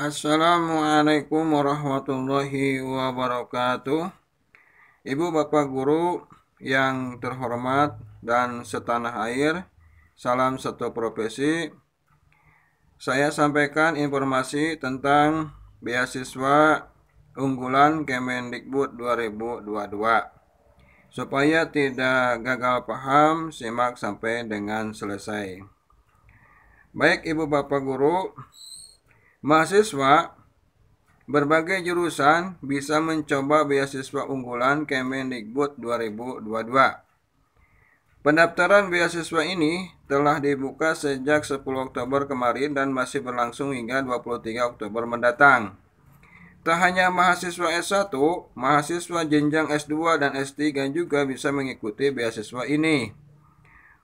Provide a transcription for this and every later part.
Assalamualaikum warahmatullahi wabarakatuh. Ibu Bapak Guru yang terhormat dan setanah air, salam satu profesi. Saya sampaikan informasi tentang beasiswa unggulan Kemendikbud 2022. Supaya tidak gagal paham, simak sampai dengan selesai. Baik Ibu Bapak Guru, Mahasiswa berbagai jurusan bisa mencoba beasiswa unggulan Kemendikbud 2022. Pendaftaran beasiswa ini telah dibuka sejak 10 Oktober kemarin dan masih berlangsung hingga 23 Oktober mendatang. Tak hanya mahasiswa S1, mahasiswa jenjang S2 dan S3 juga bisa mengikuti beasiswa ini.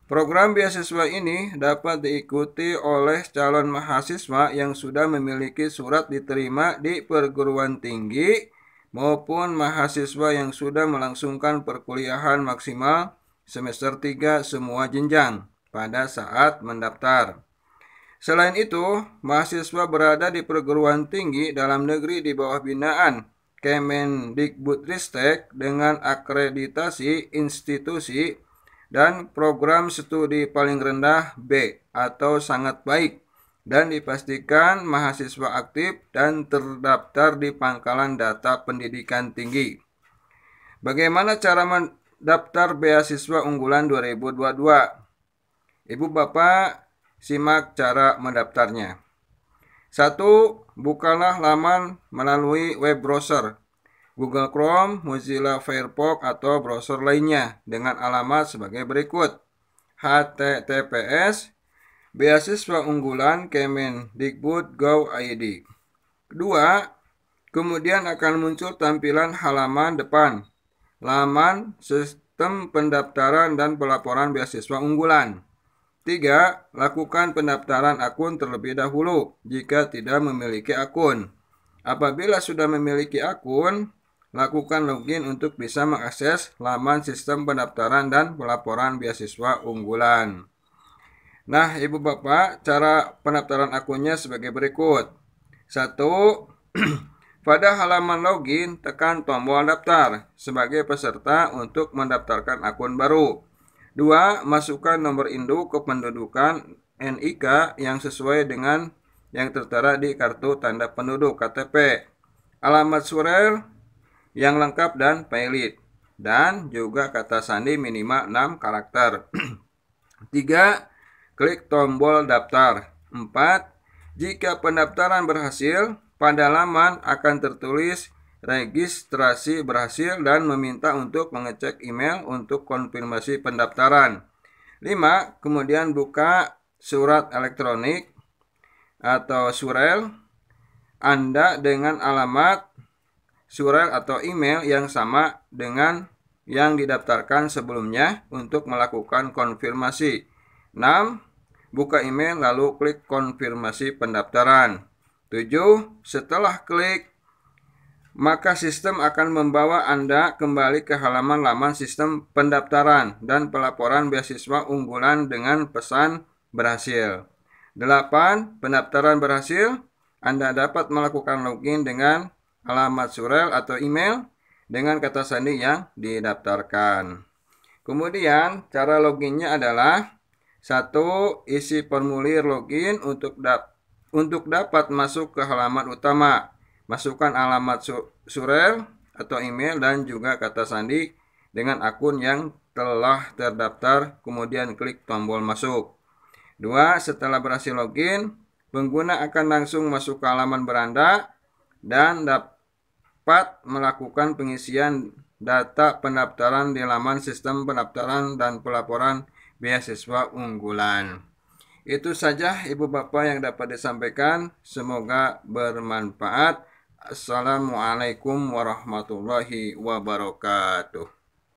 Program beasiswa ini dapat diikuti oleh calon mahasiswa yang sudah memiliki surat diterima di perguruan tinggi maupun mahasiswa yang sudah melangsungkan perkuliahan maksimal semester 3 semua jenjang pada saat mendaftar. Selain itu, mahasiswa berada di perguruan tinggi dalam negeri di bawah binaan Kemendikbudristek dengan akreditasi institusi dan program studi paling rendah B atau sangat baik dan dipastikan mahasiswa aktif dan terdaftar di pangkalan data pendidikan tinggi. Bagaimana cara mendaftar beasiswa unggulan 2022? Ibu Bapak, simak cara mendaftarnya. 1. Bukalah laman melalui web browser Google Chrome, Mozilla Firefox, atau browser lainnya dengan alamat sebagai berikut. https beasiswa unggulan kemendikbud.go.id Kedua, kemudian akan muncul tampilan halaman depan, laman sistem pendaftaran dan pelaporan beasiswa unggulan. Tiga, lakukan pendaftaran akun terlebih dahulu jika tidak memiliki akun. Apabila sudah memiliki akun, lakukan login untuk bisa mengakses laman sistem pendaftaran dan pelaporan beasiswa unggulan. Nah, Ibu Bapak, cara pendaftaran akunnya sebagai berikut. Satu, Pada halaman login, tekan tombol daftar sebagai peserta untuk mendaftarkan akun baru. Dua, Masukkan nomor induk kependudukan NIK yang sesuai dengan yang tertera di kartu tanda penduduk KTP. Alamat surel yang lengkap dan valid dan juga kata sandi minimal 6 karakter. 3. Klik tombol daftar. 4. Jika pendaftaran berhasil, pada laman akan tertulis registrasi berhasil dan meminta untuk mengecek email untuk konfirmasi pendaftaran. 5. Kemudian buka surat elektronik atau surel Anda dengan alamat surat atau email yang sama dengan yang didaftarkan sebelumnya untuk melakukan konfirmasi. 6. Buka email lalu klik konfirmasi pendaftaran. 7. Setelah klik, maka sistem akan membawa Anda kembali ke halaman laman sistem pendaftaran dan pelaporan beasiswa unggulan dengan pesan berhasil. 8. Pendaftaran berhasil. Anda dapat melakukan login dengan alamat surel atau email dengan kata sandi yang didaftarkan. Kemudian cara loginnya adalah satu isi formulir login untuk dap untuk dapat masuk ke halaman utama. Masukkan alamat su surel atau email dan juga kata sandi dengan akun yang telah terdaftar, kemudian klik tombol masuk. Dua Setelah berhasil login, pengguna akan langsung masuk ke halaman beranda dan dapat cepat melakukan pengisian data pendaftaran di laman sistem pendaftaran dan pelaporan beasiswa unggulan. Itu saja Ibu Bapak yang dapat disampaikan. Semoga bermanfaat. Assalamualaikum warahmatullahi wabarakatuh.